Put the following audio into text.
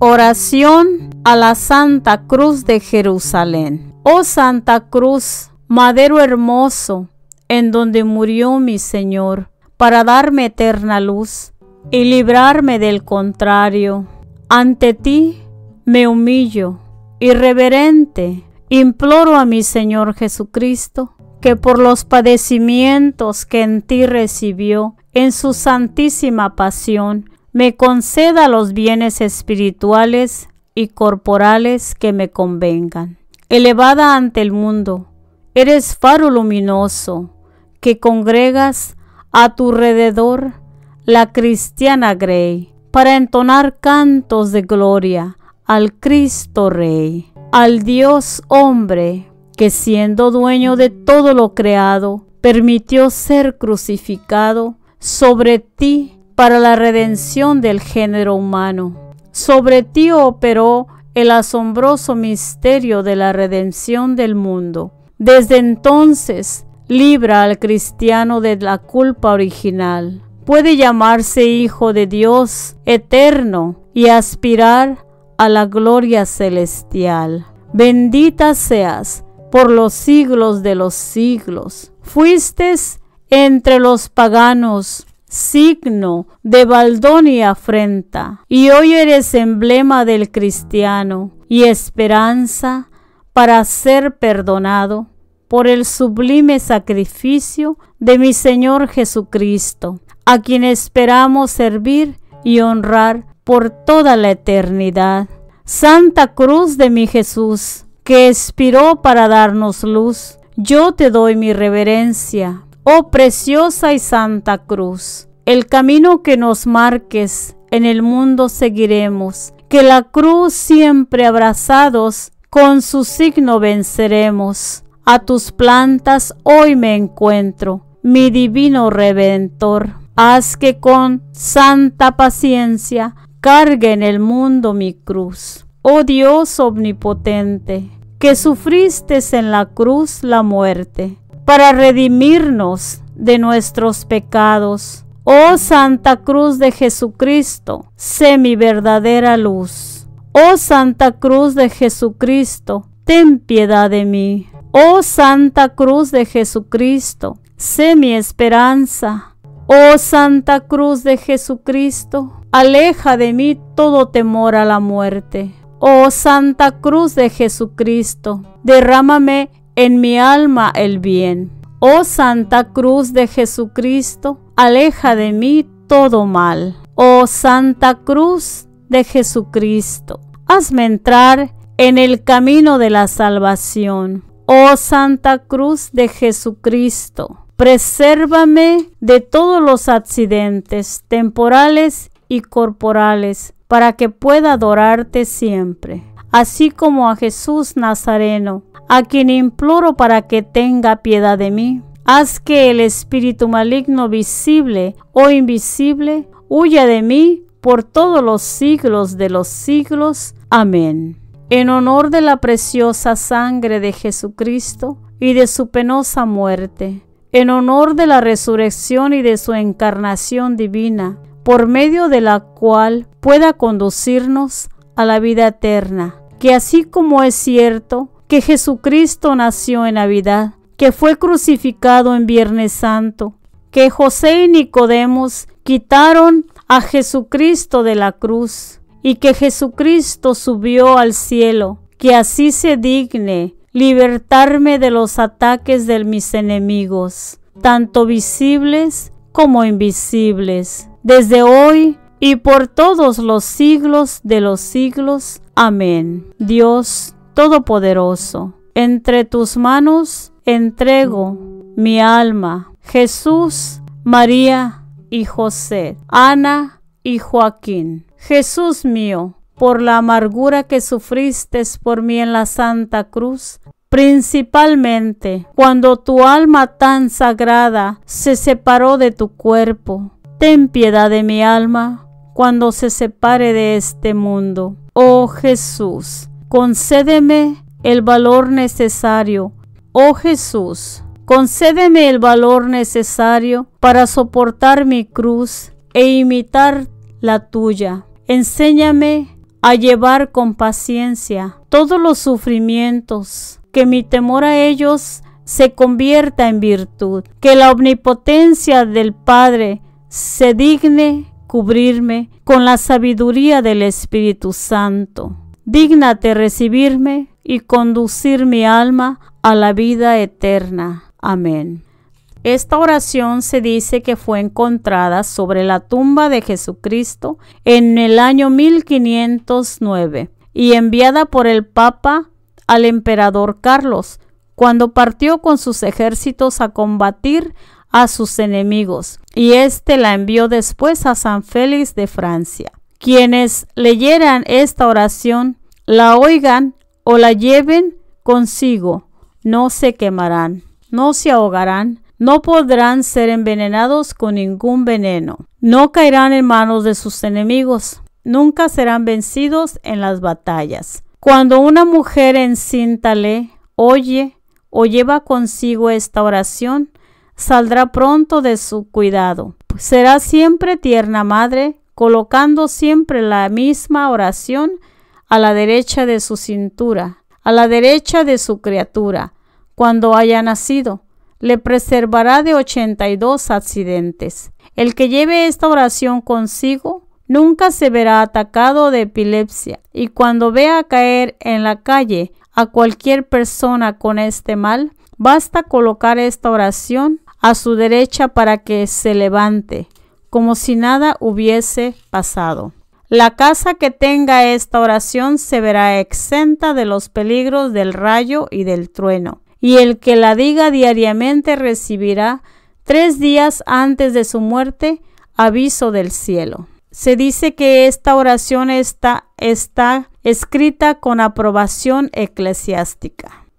Oración a la Santa Cruz de Jerusalén. Oh Santa Cruz, madero hermoso, en donde murió mi Señor, para darme eterna luz y librarme del contrario. Ante ti me humillo, irreverente, imploro a mi Señor Jesucristo, que por los padecimientos que en ti recibió, en su santísima pasión, me conceda los bienes espirituales y corporales que me convengan. Elevada ante el mundo, eres faro luminoso que congregas a tu rededor la cristiana Grey para entonar cantos de gloria al Cristo Rey, al Dios hombre que siendo dueño de todo lo creado, permitió ser crucificado sobre ti para la redención del género humano. Sobre ti operó el asombroso misterio de la redención del mundo. Desde entonces, libra al cristiano de la culpa original. Puede llamarse hijo de Dios eterno y aspirar a la gloria celestial. Bendita seas por los siglos de los siglos. Fuiste entre los paganos signo de baldón y afrenta, y hoy eres emblema del cristiano y esperanza para ser perdonado por el sublime sacrificio de mi Señor Jesucristo, a quien esperamos servir y honrar por toda la eternidad. Santa Cruz de mi Jesús, que expiró para darnos luz, yo te doy mi reverencia Oh preciosa y santa cruz, el camino que nos marques en el mundo seguiremos, que la cruz siempre abrazados, con su signo venceremos. A tus plantas hoy me encuentro, mi divino redentor. Haz que con santa paciencia cargue en el mundo mi cruz. Oh Dios omnipotente, que sufristes en la cruz la muerte para redimirnos de nuestros pecados. Oh Santa Cruz de Jesucristo, sé mi verdadera luz. Oh Santa Cruz de Jesucristo, ten piedad de mí. Oh Santa Cruz de Jesucristo, sé mi esperanza. Oh Santa Cruz de Jesucristo, aleja de mí todo temor a la muerte. Oh Santa Cruz de Jesucristo, derrámame en mi alma el bien. Oh Santa Cruz de Jesucristo, aleja de mí todo mal. Oh Santa Cruz de Jesucristo, hazme entrar en el camino de la salvación. Oh Santa Cruz de Jesucristo, presérvame de todos los accidentes temporales y corporales, para que pueda adorarte siempre, así como a Jesús Nazareno a quien imploro para que tenga piedad de mí. Haz que el espíritu maligno visible o invisible huya de mí por todos los siglos de los siglos. Amén. En honor de la preciosa sangre de Jesucristo y de su penosa muerte, en honor de la resurrección y de su encarnación divina, por medio de la cual pueda conducirnos a la vida eterna, que así como es cierto, que Jesucristo nació en Navidad, que fue crucificado en Viernes Santo, que José y Nicodemos quitaron a Jesucristo de la cruz y que Jesucristo subió al cielo, que así se digne libertarme de los ataques de mis enemigos, tanto visibles como invisibles, desde hoy y por todos los siglos de los siglos. Amén. Dios Todopoderoso. Entre tus manos entrego mi alma. Jesús, María y José, Ana y Joaquín. Jesús mío, por la amargura que sufriste por mí en la Santa Cruz, principalmente cuando tu alma tan sagrada se separó de tu cuerpo. Ten piedad de mi alma cuando se separe de este mundo. Oh Jesús, concédeme el valor necesario. Oh Jesús, concédeme el valor necesario para soportar mi cruz e imitar la tuya. Enséñame a llevar con paciencia todos los sufrimientos, que mi temor a ellos se convierta en virtud, que la omnipotencia del Padre se digne cubrirme con la sabiduría del Espíritu Santo. Dígnate recibirme y conducir mi alma a la vida eterna. Amén. Esta oración se dice que fue encontrada sobre la tumba de Jesucristo en el año 1509 y enviada por el Papa al emperador Carlos cuando partió con sus ejércitos a combatir a sus enemigos y éste la envió después a San Félix de Francia. Quienes leyeran esta oración la oigan o la lleven consigo, no se quemarán, no se ahogarán, no podrán ser envenenados con ningún veneno, no caerán en manos de sus enemigos, nunca serán vencidos en las batallas. Cuando una mujer encíntale, oye o lleva consigo esta oración, saldrá pronto de su cuidado. Será siempre tierna madre, colocando siempre la misma oración a la derecha de su cintura, a la derecha de su criatura, cuando haya nacido. Le preservará de ochenta y dos accidentes. El que lleve esta oración consigo nunca se verá atacado de epilepsia, y cuando vea caer en la calle a cualquier persona con este mal, basta colocar esta oración a su derecha para que se levante, como si nada hubiese pasado. La casa que tenga esta oración se verá exenta de los peligros del rayo y del trueno, y el que la diga diariamente recibirá tres días antes de su muerte aviso del cielo. Se dice que esta oración está, está escrita con aprobación eclesiástica.